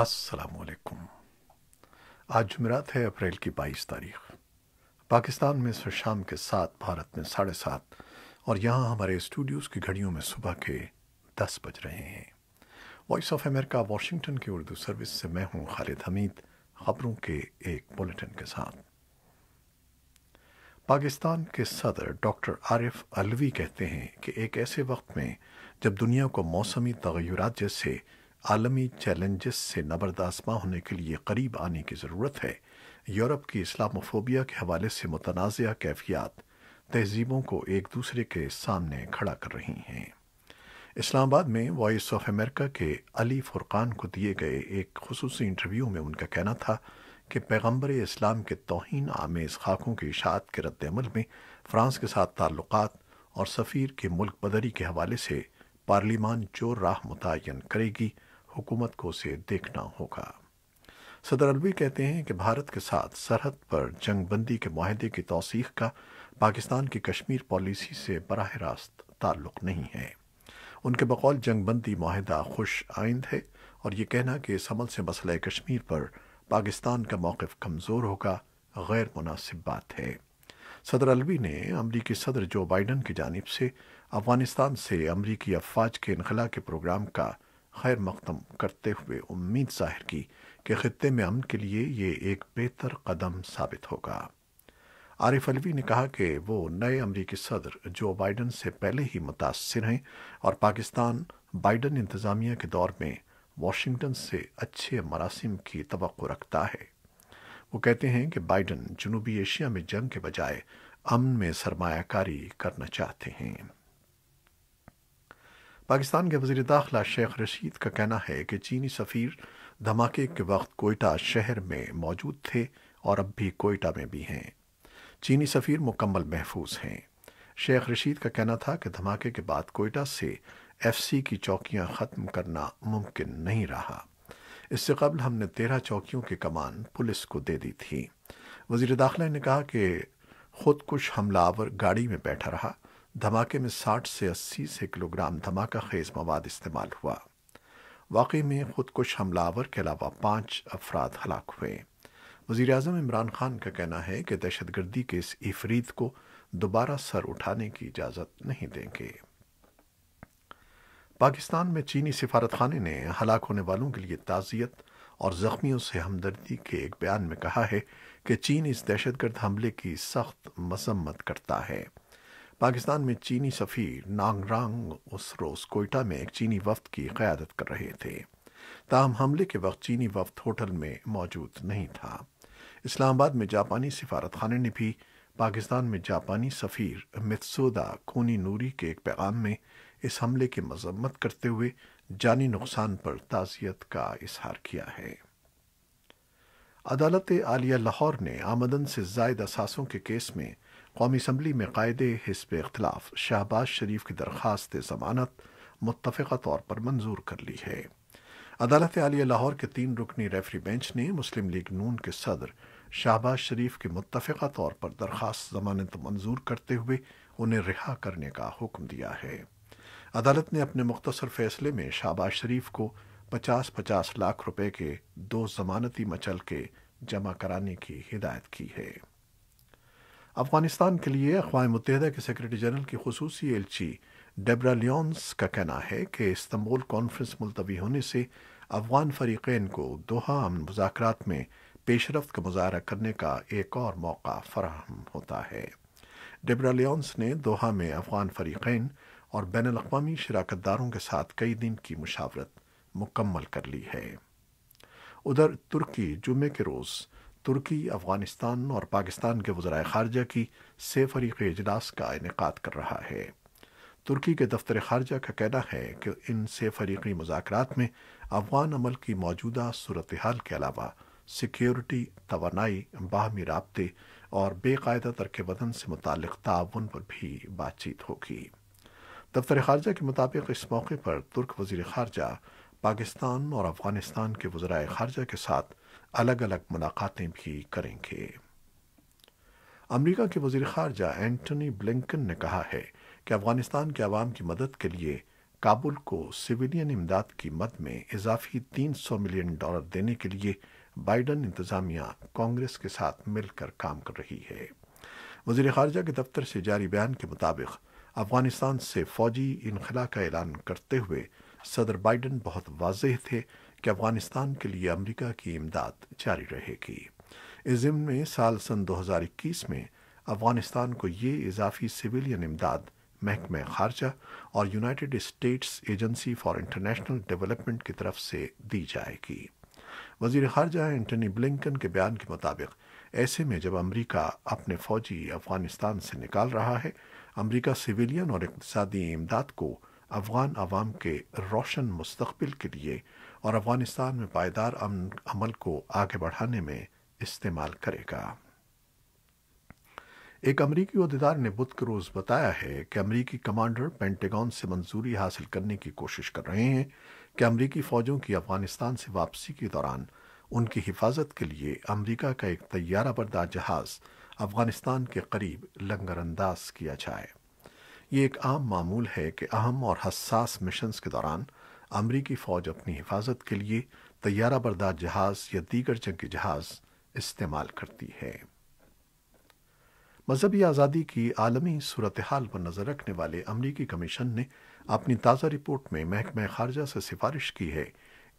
السلام علیکم آج جمعرات ہے اپریل کی بائیس تاریخ پاکستان میں سر شام کے ساتھ بھارت میں ساڑھے سات اور یہاں ہمارے اسٹوڈیوز کی گھڑیوں میں صبح کے دس بج رہے ہیں وائس آف امریکہ واشنگٹن کی اردو سروس سے میں ہوں خالد حمید خبروں کے ایک بلٹن کے ساتھ پاکستان کے صدر ڈاکٹر عارف الوی کہتے ہیں کہ ایک ایسے وقت میں جب دنیا کو موسمی تغیرات جیسے عالمی چیلنجز سے نبرداسماں ہونے کے لیے قریب آنے کی ضرورت ہے یورپ کی اسلام فوبیا کے حوالے سے متنازعہ کیفیات تہذیبوں کو ایک دوسرے کے سامنے کھڑا کر رہی ہیں اسلام آباد میں وائس آف امریکہ کے علی فرقان کو دیے گئے ایک خصوصی انٹرویو میں ان کا کہنا تھا کہ پیغمبر اسلام کے توہین آمیز خاکوں کی اشاعت کے رد عمل میں فرانس کے ساتھ تعلقات اور سفیر کی ملک بدری کے حوالے سے پارلیمان جو راہ متعین کرے گی حکومت کو اسے دیکھنا ہوگا صدر الوی کہتے ہیں کہ بھارت کے ساتھ سرحد پر جنگ بندی کے معاہدے کی توثیق کا پاکستان کی کشمیر پالیسی سے براہ راست تعلق نہیں ہے ان کے بقول جنگ بندی معاہدہ خوش آئند ہے اور یہ کہنا کہ اس عمل سے مسئلہ کشمیر پر پاکستان کا موقف کمزور ہوگا غیر مناسب بات ہے صدر الوی نے امریکی صدر جو بائیڈن کی جانب سے افغانستان سے امریکی افواج کے انخلا کے پروگرام کا خیر مقدم کرتے ہوئے امید ظاہر کی کہ خطے میں امن کے لیے یہ ایک بہتر قدم ثابت ہوگا عارف الوی نے کہا کہ وہ نئے امریکی صدر جو بائیڈن سے پہلے ہی متاثر ہیں اور پاکستان بائیڈن انتظامیہ کے دور میں واشنگٹن سے اچھے مراسم کی توقع رکھتا ہے وہ کہتے ہیں کہ بائیڈن جنوبی ایشیا میں جنگ کے بجائے امن میں سرمایہ کاری کرنا چاہتے ہیں پاکستان کے وزیر داخلہ شیخ رشید کا کہنا ہے کہ چینی سفیر دھماکے کے وقت کوئٹہ شہر میں موجود تھے اور اب بھی کوئٹہ میں بھی ہیں چینی سفیر مکمل محفوظ ہیں شیخ رشید کا کہنا تھا کہ دھماکے کے بعد کوئٹہ سے ایف سی کی چوکیاں ختم کرنا ممکن نہیں رہا اس سے قبل ہم نے تیرہ چوکیوں کی کمان پولیس کو دے دی تھی وزیر داخلہ نے کہا کہ خود کش حملہ آور گاڑی میں بیٹھا رہا دھماکے میں ساٹھ سے اسی سے کلو گرام دھماکہ خیز مواد استعمال ہوا واقعی میں خود کش حملہ آور کے علاوہ پانچ افراد ہلاک ہوئے وزیر اعظم عمران خان کا کہنا ہے کہ دہشت گردی کے اس افرید کو دوبارہ سر اٹھانے کی اجازت نہیں دیں گے پاکستان میں چینی سفارت خانے نے ہلاک ہونے والوں کے لیے تعزیت اور زخمیوں سے ہمدردی کے ایک بیان میں کہا ہے کہ چین اس دہشت گرد حملے کی سخت مذمت کرتا ہے پاکستان میں چینی سفیر نانگ رانگ اس روز کوئٹہ میں ایک چینی وفد کی قیادت کر رہے تھے تاہم حملے کے وقت چینی وفد ہوٹل میں موجود نہیں تھا اسلام آباد میں جاپانی سفارت خانے نے بھی پاکستان میں جاپانی سفیر متسودا کونی نوری کے ایک پیغام میں اس حملے کی مذمت کرتے ہوئے جانی نقصان پر تعزیت کا اظہار کیا ہے عدالت عالیہ لاہور نے آمدن سے زائد اثاثوں کے کیس میں قومی اسمبلی میں قائد حسب اختلاف شہباز شریف کی درخواست ضمانت متفقہ طور پر منظور کر لی ہے عدالت عالیہ لاہور کے تین رکنی ریفری بینچ نے مسلم لیگ نون کے صدر شہباز شریف کی متفقہ طور پر درخواست ضمانت منظور کرتے ہوئے انہیں رہا کرنے کا حکم دیا ہے عدالت نے اپنے مختصر فیصلے میں شہباز شریف کو پچاس پچاس لاکھ روپے کے دو ضمانتی مچل کے جمع کرانے کی ہدایت کی ہے افغانستان کے لیے اقوام متحدہ کے سیکرٹری جنرل کی خصوصی ایلچی ڈیبرا لیونس کا کہنا ہے کہ استنبول کانفرنس ملتوی ہونے سے افغان فریقین کو دوہا امن مذاکرات میں پیش رفت کا مظاہرہ کرنے کا ایک اور موقع فراہم ہوتا ہے ڈیبرا لیونس نے دوہا میں افغان فریقین اور بین الاقوامی شراکت داروں کے ساتھ کئی دن کی مشاورت مکمل کر لی ہے ادھر ترکی جمعے کے روز ترکی افغانستان اور پاکستان کے وزرائے خارجہ کی سہ فریقی اجلاس کا انعقاد کر رہا ہے ترکی کے دفتر خارجہ کا کہنا ہے کہ ان سہ فریقی مذاکرات میں افغان عمل کی موجودہ صورتحال کے علاوہ سیکیورٹی توانائی باہمی رابطے اور بے قاعدہ ترک وطن سے متعلق تعاون پر بھی بات چیت ہوگی دفتر خارجہ کے مطابق اس موقع پر ترک وزیر خارجہ پاکستان اور افغانستان کے وزرائے خارجہ کے ساتھ الگ الگ ملاقاتیں بھی کریں گے امریکہ کے وزیر خارجہ اینٹونی بلنکن نے کہا ہے کہ افغانستان کے عوام کی مدد کے لیے کابل کو سویلین امداد کی مد میں اضافی تین سو ملین ڈالر دینے کے لیے بائیڈن انتظامیہ کانگریس کے ساتھ مل کر کام کر رہی ہے وزیر خارجہ کے دفتر سے جاری بیان کے مطابق افغانستان سے فوجی انخلا کا اعلان کرتے ہوئے صدر بائیڈن بہت واضح تھے کہ افغانستان کے لیے امریکہ کی امداد جاری رہے گی اس ضمن میں سال سن دو ہزار اکیس میں افغانستان کو یہ اضافی سویلین امداد محکمہ خارجہ اور United States agency for international development کی طرف سے دی جائے گی وزیر خارجہ اینٹنی بلنکن کے بیان کے مطابق ایسے میں جب امریکہ اپنے فوجی افغانستان سے نکال رہا ہے امریکہ سویلین اور اقتصادی امداد کو افغان عوام کے روشن مستقبل کے لیے اور افغانستان میں پائیدار عمل کو آگے بڑھانے میں استعمال کرے گا ایک امریکی عہدیدار نے بدھ کے روز بتایا ہے کہ امریکی کمانڈر پینٹیگون سے منظوری حاصل کرنے کی کوشش کر رہے ہیں کہ امریکی فوجوں کی افغانستان سے واپسی کے دوران ان کی حفاظت کے لیے امریکہ کا ایک طیارہ بردار جہاز افغانستان کے قریب لنگر انداز کیا جائے یہ ایک عام معمول ہے کہ اہم اور حساس مشنز کے دوران امریکی فوج اپنی حفاظت کے لیے طیارہ بردار جہاز یا دیگر جنگی جہاز استعمال کرتی ہے مذہبی آزادی کی عالمی صورتحال پر نظر رکھنے والے امریکی کمیشن نے اپنی تازہ رپورٹ میں محکمہ خارجہ سے سفارش کی ہے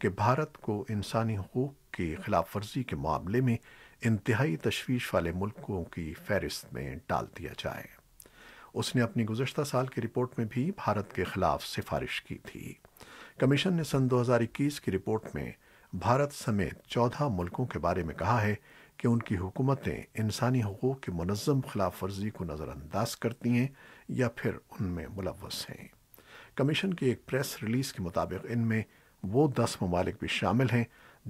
کہ بھارت کو انسانی حقوق کی خلاف ورزی کے معاملے میں انتہائی تشویش والے ملکوں کی فہرست میں ڈال دیا جائے اس نے اپنی گزشتہ سال کی رپورٹ میں بھی بھارت کے خلاف سفارش کی تھی کمیشن نے سن دو ہزار اکیس کی رپورٹ میں بھارت سمیت چودہ ملکوں کے بارے میں کہا ہے کہ ان کی حکومتیں انسانی حقوق کی منظم خلاف ورزی کو نظر انداز کرتی ہیں یا پھر ان میں ملوث ہیں کمیشن کی ایک پریس ریلیز کے مطابق ان میں وہ دس ممالک بھی شامل ہیں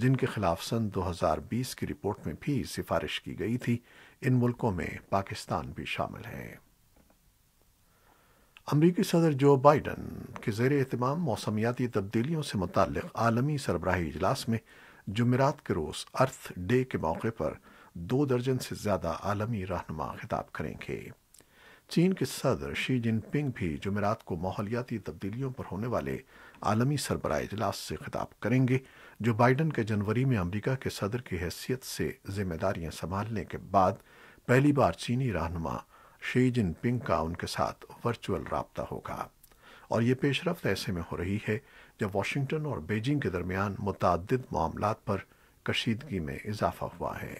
جن کے خلاف سن دو ہزار بیس کی رپورٹ میں بھی سفارش کی گئی تھی ان ملکوں میں پاکستان بھی شامل ہیں امریکی صدر جو بائیڈن کے زیر اہتمام موسمیاتی تبدیلیوں سے متعلق عالمی سربراہی اجلاس میں جمعرات کے روز ارتھ ڈے کے موقع پر دو درجن سے زیادہ عالمی رہنما خطاب کریں گے چین کے صدر شی جن پنگ بھی جمعرات کو ماحولیاتی تبدیلیوں پر ہونے والے عالمی سربراہ اجلاس سے خطاب کریں گے جو بائیڈن کے جنوری میں امریکہ کے صدر کی حیثیت سے ذمہ داریاں سنبھالنے کے بعد پہلی بار چینی رہنما شی جن پنگ کا ان کے ساتھ ورچوئل رابطہ ہوگا اور یہ پیش رفت ایسے میں ہو رہی ہے جب واشنگٹن اور بیجنگ کے درمیان متعدد معاملات پر کشیدگی میں اضافہ ہوا ہے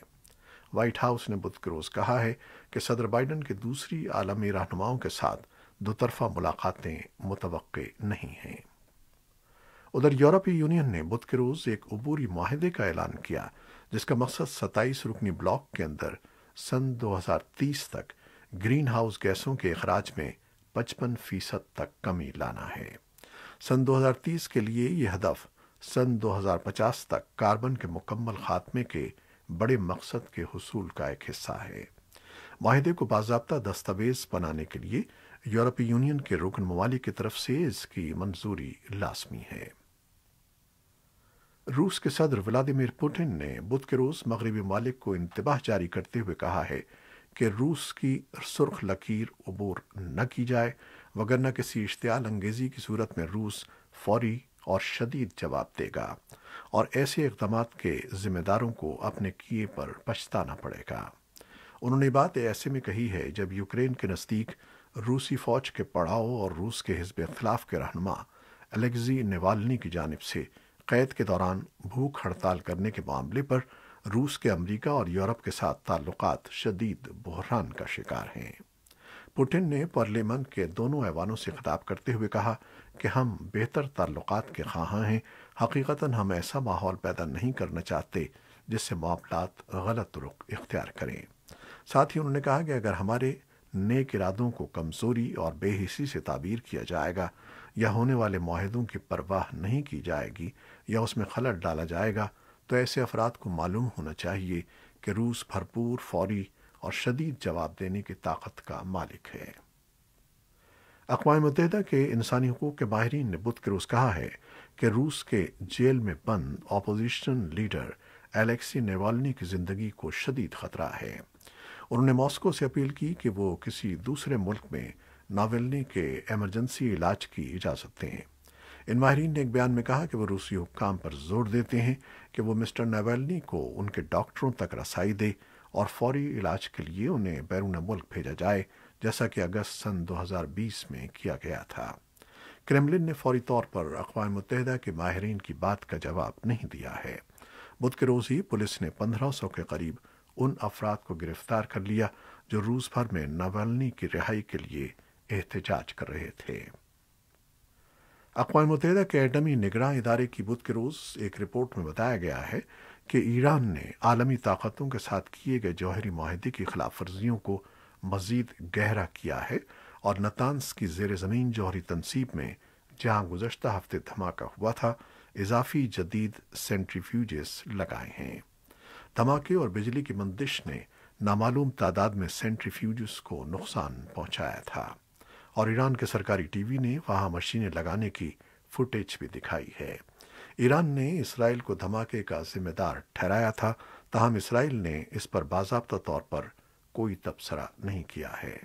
وائٹ ہاؤس نے بدھ کے روز کہا ہے کہ صدر بائیڈن کے دوسری عالمی رہنماؤں کے ساتھ دو طرفہ ملاقاتیں متوقع نہیں ہیں ادھر یورپی یونین نے بدھ کے روز ایک عبوری معاہدے کا اعلان کیا جس کا مقصد ستائیس رکنی بلاک کے اندر سن دو ہزار تیس تک گرین ہاؤس گیسوں کے اخراج میں پچپن فیصد تک کمی لانا ہے سن دو ہزار تیس کے لیے یہ ہدف سن دو ہزار پچاس تک کاربن کے مکمل خاتمے کے بڑے مقصد کے حصول کا ایک حصہ ہے معاہدے کو باضابطہ دستاویز بنانے کے لیے یورپی یونین کے رکن ممالک کی طرف سے اس کی منظوری لازمی ہے روس کے صدر ولادیمیر پوٹن نے بدھ کے روز مغربی ممالک کو انتباہ جاری کرتے ہوئے کہا ہے کہ روس کی سرخ لکیر عبور نہ کی جائے وگرنہ کسی اشتعال انگیزی کی صورت میں روس فوری اور شدید جواب دے گا اور ایسے اقدامات کے ذمہ داروں کو اپنے کیے پر پچھتانا پڑے گا انہوں نے بات ایسے میں کہی ہے جب یوکرین کے نزدیک روسی فوج کے پڑاؤ اور روس کے حزب اخلاف کے رہنما الیگزی نیوالنی کی جانب سے قید کے دوران بھوک ہڑتال کرنے کے معاملے پر روس کے امریکہ اور یورپ کے ساتھ تعلقات شدید بحران کا شکار ہیں پوٹن نے پارلیمنٹ کے دونوں ایوانوں سے خطاب کرتے ہوئے کہا کہ ہم بہتر تعلقات کے خواہاں ہیں حقیقتا ہم ایسا ماحول پیدا نہیں کرنا چاہتے جس سے معاملات غلط رخ اختیار کریں ساتھ ہی انہوں نے کہا کہ اگر ہمارے نیک ارادوں کو کمزوری اور بے حصی سے تعبیر کیا جائے گا یا ہونے والے معاہدوں کی پرواہ نہیں کی جائے گی یا اس میں خلل ڈالا جائے گا تو ایسے افراد کو معلوم ہونا چاہیے کہ روس بھرپور فوری اور شدید جواب دینے کی طاقت کا مالک ہے اقوام متحدہ کے انسانی حقوق کے ماہرین نے بدھ کے روز کہا ہے کہ روس کے جیل میں بند اپوزیشن لیڈر الیکسی نیوالنی کی زندگی کو شدید خطرہ ہے انہوں نے ماسکو سے اپیل کی کہ وہ کسی دوسرے ملک میں ناولنی کے ایمرجنسی علاج کی اجازت دیں ان ماہرین نے ایک بیان میں کہا کہ وہ روسی حکام پر زور دیتے ہیں کہ وہ مسٹر نیویلنی کو ان کے ڈاکٹروں تک رسائی دے اور فوری علاج کے لیے انہیں بیرون ملک بھیجا جائے جیسا کہ اگست سن دو ہزار بیس میں کیا گیا تھا کریملن نے فوری طور پر اقوام متحدہ کے ماہرین کی بات کا جواب نہیں دیا ہے بدھ کے روز ہی پولیس نے پندرہ سو کے قریب ان افراد کو گرفتار کر لیا جو روس بھر میں ناویلنی کی رہائی کے لیے احتجاج کر رہے تھے اقوام متحدہ کے ایٹمی نگراں ادارے کی بدھ کے روز ایک رپورٹ میں بتایا گیا ہے کہ ایران نے عالمی طاقتوں کے ساتھ کیے گئے جوہری معاہدے کی خلاف ورزیوں کو مزید گہرا کیا ہے اور نتانس کی زیر زمین جوہری تنصیب میں جہاں گزشتہ ہفتے دھماکہ ہوا تھا اضافی جدید فیوجز لگائے ہیں دھماکے اور بجلی کی مندش نے نامعلوم تعداد میں سینٹریفیوجز کو نقصان پہنچایا تھا اور ایران کے سرکاری ٹی وی نے وہاں مشینیں لگانے کی فوٹیج بھی دکھائی ہے ایران نے اسرائیل کو دھماکے کا ذمہ دار ٹھہرایا تھا تاہم اسرائیل نے اس پر باضابطہ طور پر کوئی تبصرہ نہیں کیا ہے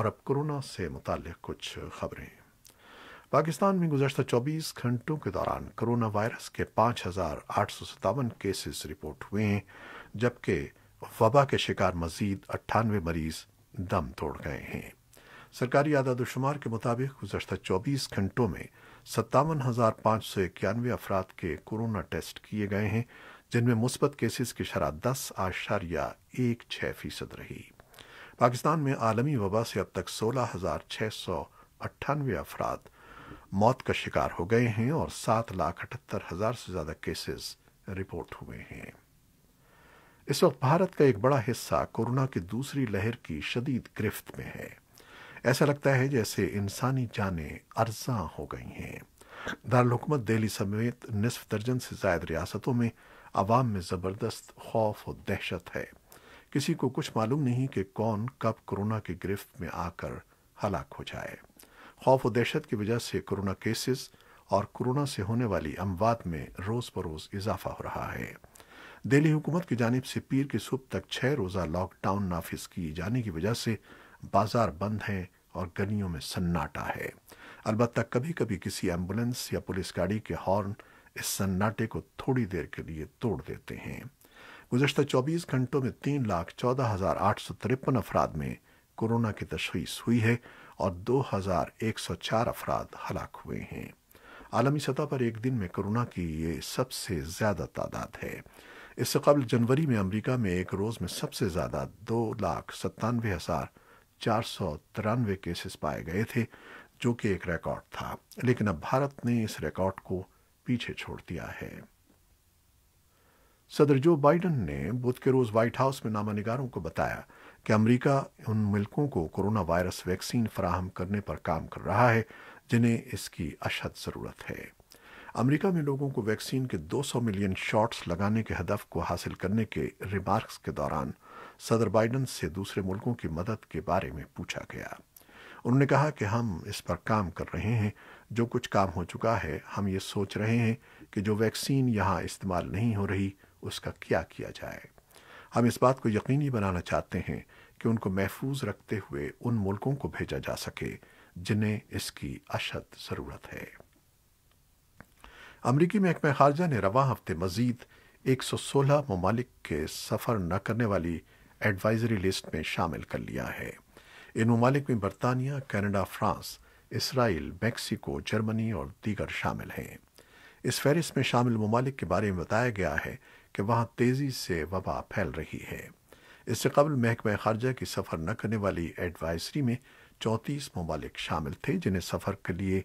اور اب سے متعلق کچھ خبریں پاکستان میں گزشتہ چوبیس گھنٹوں کے دوران کرونا وائرس کے پانچ ہزار آٹھ سو ستاون کیسز رپورٹ ہوئے ہیں جبکہ وبا کے شکار مزید اٹھانوے مریض دم توڑ گئے ہیں سرکاری اعداد و شمار کے مطابق گزشتہ چوبیس گھنٹوں میں ستاون ہزار پانچ سو اکیانوے افراد کے کورونا ٹیسٹ کیے گئے ہیں جن میں مثبت کیسز کی شرح دس اعشاریہ ایک چھ فیصد رہی پاکستان میں عالمی وبا سے اب تک سولہ ہزار چھ سو اٹھانوے افراد موت کا شکار ہو گئے ہیں اور سات لاکھ اٹھہتر ہزار سے زیادہ کیسز رپورٹ ہوئے ہیں اس وقت بھارت کا ایک بڑا حصہ کورونا کی دوسری لہر کی شدید گرفت میں ہے ایسا لگتا ہے جیسے انسانی جانیں ارزاں ہو گئی ہیں دارالحکومت دہلی سمیت نصف درجن سے زائد ریاستوں میں عوام میں زبردست خوف و دہشت ہے کسی کو کچھ معلوم نہیں کہ کون کب کرونا کی گرفت میں آ کر ہلاک ہو جائے خوف و دہشت کی وجہ سے کرونا کیسز اور کرونا سے ہونے والی اموات میں روز بروز اضافہ ہو رہا ہے دہلی حکومت کی جانب سے پیر کے صبح تک چھ روزہ لاک ڈاؤن نافذ کیے جانے کی وجہ سے بازار بند ہیں اور گلیوں میں سناٹا ہے البتہ کبھی کبھی کسی ایمبولنس یا پولیس گاڑی کے ہارن اس سناٹے کو تھوڑی دیر کے لیے توڑ دیتے ہیں گزشتہ چوبیس گھنٹوں میں تین لاکھ چودہ ہزار آٹھ سو ترپن افراد میں کورونا کی تشخیص ہوئی ہے اور دو ہزار ایک سو چار افراد ہلاک ہوئے ہیں عالمی سطح پر ایک دن میں کرونا کی یہ سب سے زیادہ تعداد ہے اس سے قبل جنوری میں امریکہ میں ایک روز میں سب سے زیادہ دو لاکھ ستانوے ہزار چار سو ترانوے کیسز پائے گئے تھے جو کہ ایک ریکارڈ تھا لیکن اب بھارت نے اس ریکارڈ کو پیچھے چھوڑ دیا ہے صدر جو بائیڈن نے بدھ کے روز وائٹ ہاؤس میں نامہ نگاروں کو بتایا کہ امریکہ ان ملکوں کو کرونا وائرس ویکسین فراہم کرنے پر کام کر رہا ہے جنہیں اس کی اشد ضرورت ہے امریکہ میں لوگوں کو ویکسین کے دو سو ملین شاٹس لگانے کے ہدف کو حاصل کرنے کے ریمارکس کے دوران صدر بائیڈن سے دوسرے ملکوں کی مدد کے بارے میں پوچھا گیا انہوں نے کہا کہ ہم اس پر کام کر رہے ہیں جو کچھ کام ہو چکا ہے ہم یہ سوچ رہے ہیں کہ جو ویکسین یہاں استعمال نہیں ہو رہی اس کا کیا کیا جائے ہم اس بات کو یقینی بنانا چاہتے ہیں کہ ان کو محفوظ رکھتے ہوئے ان ملکوں کو بھیجا جا سکے جنہیں اس کی اشد ضرورت ہے امریکی محکمہ خارجہ نے رواں ہفتے مزید ایک سو سولہ ممالک کے سفر نہ کرنے والی ایڈوائزری لسٹ میں شامل کر لیا ہے ان ممالک میں برطانیہ کینیڈا فرانس اسرائیل میکسیکو جرمنی اور دیگر شامل ہیں اس فہرست میں شامل ممالک کے بارے میں بتایا گیا ہے کہ وہاں تیزی سے وبا پھیل رہی ہے اس سے قبل محکمہ خارجہ کی سفر نہ کرنے والی ایڈوائزری میں چونتیس ممالک شامل تھے جنہیں سفر کے لیے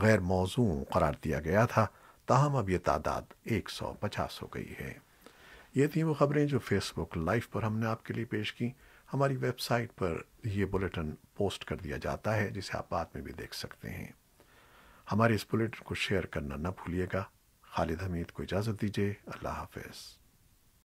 غیر موزوں قرار دیا گیا تھا تاہم اب یہ تعداد ایک سو پچاس ہو گئی ہے یہ تھیں وہ خبریں جو فیس بک لائیو پر ہم نے آپ کے لیے پیش کی ہماری ویب سائٹ پر یہ بلیٹن پوسٹ کر دیا جاتا ہے جسے آپ بعد میں بھی دیکھ سکتے ہیں ہمارے اس بلیٹن کو شیئر کرنا نہ بھولیے گا خالد حمید کو اجازت دیجیے اللہ حافظ